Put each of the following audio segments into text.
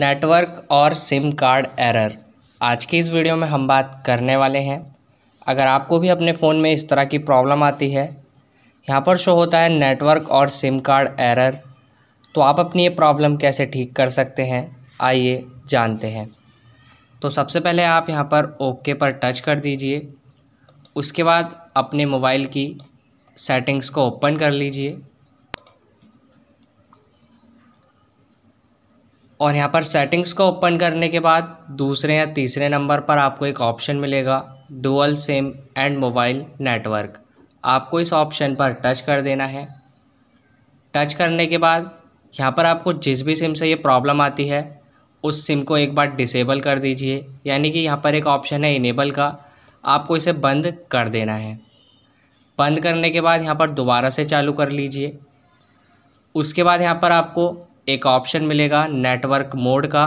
network और SIM card error आज के इस वीडियो में हम बात करने वाले हैं अगर आपको भी अपने फ़ोन में इस तरह की प्रॉब्लम आती है यहाँ पर शो होता है नेटवर्क और सिम कार्ड एरर तो आप अपनी ये प्रॉब्लम कैसे ठीक कर सकते हैं आइए जानते हैं तो सबसे पहले आप यहाँ पर ओके पर टच कर दीजिए उसके बाद अपने मोबाइल की सेटिंग्स को ओपन कर लीजिए और यहाँ पर सेटिंग्स को ओपन करने के बाद दूसरे या तीसरे नंबर पर आपको एक ऑप्शन मिलेगा dual SIM and mobile network आपको इस ऑप्शन पर टच कर देना है टच करने के बाद यहाँ पर आपको जिस भी सिम से ये प्रॉब्लम आती है उस सिम को एक बार डिसेबल कर दीजिए यानी कि यहाँ पर एक ऑप्शन है इनेबल का आपको इसे बंद कर देना है बंद करने के बाद यहाँ पर दोबारा से चालू कर लीजिए उसके बाद यहाँ पर आपको एक ऑप्शन मिलेगा नेटवर्क मोड का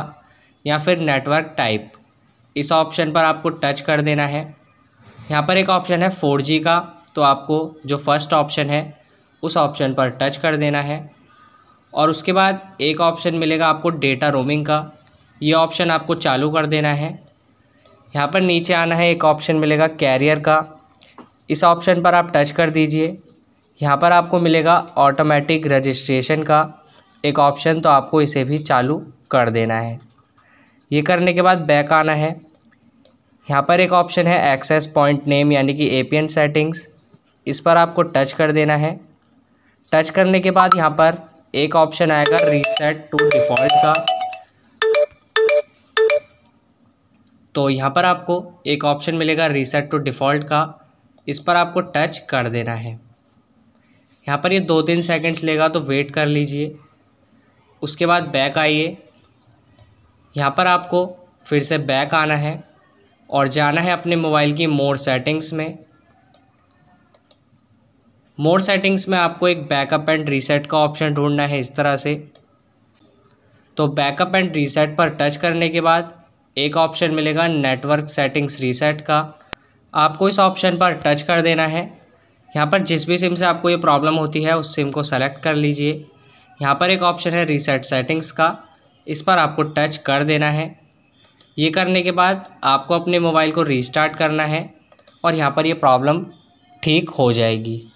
या फिर नेटवर्क टाइप इस ऑप्शन पर आपको टच कर देना है यहाँ पर एक ऑप्शन है फोर जी का तो आपको जो फर्स्ट ऑप्शन है उस ऑप्शन पर टच कर देना है और उसके बाद एक ऑप्शन मिलेगा आपको डेटा रोमिंग का ये ऑप्शन आपको चालू कर देना है यहाँ पर नीचे आना है एक ऑप्शन मिलेगा कैरियर का इस ऑप्शन पर आप टच कर दीजिए यहाँ पर आपको मिलेगा ऑटोमेटिक रजिस्ट्रेशन का एक ऑप्शन तो आपको इसे भी चालू कर देना है ये करने के बाद बैक आना है यहाँ पर एक ऑप्शन है एक्सेस पॉइंट नेम यानी कि ए सेटिंग्स इस पर आपको टच कर देना है टच करने के बाद यहाँ पर एक ऑप्शन आएगा रीसेट टू डिफ़ॉल्ट का तो यहाँ पर आपको एक ऑप्शन मिलेगा रीसेट टू डिफ़ॉल्ट का इस पर आपको टच कर देना है यहाँ पर ये दो तीन सेकंड्स लेगा तो वेट कर लीजिए उसके बाद बैक आइए यहाँ पर आपको फिर से बैक आना है और जाना है अपने मोबाइल की मोर सेटिंग्स में मोर सेटिंग्स में आपको एक बैकअप एंड रीसेट का ऑप्शन ढूंढना है इस तरह से तो बैकअप एंड रीसेट पर टच करने के बाद एक ऑप्शन मिलेगा नेटवर्क सेटिंग्स रीसेट का आपको इस ऑप्शन पर टच कर देना है यहाँ पर जिस भी सिम से आपको ये प्रॉब्लम होती है उस सिम को सेलेक्ट कर लीजिए यहाँ पर एक ऑप्शन है रीसेट सेटिंग्स का इस पर आपको टच कर देना है ये करने के बाद आपको अपने मोबाइल को रीस्टार्ट करना है और यहाँ पर ये प्रॉब्लम ठीक हो जाएगी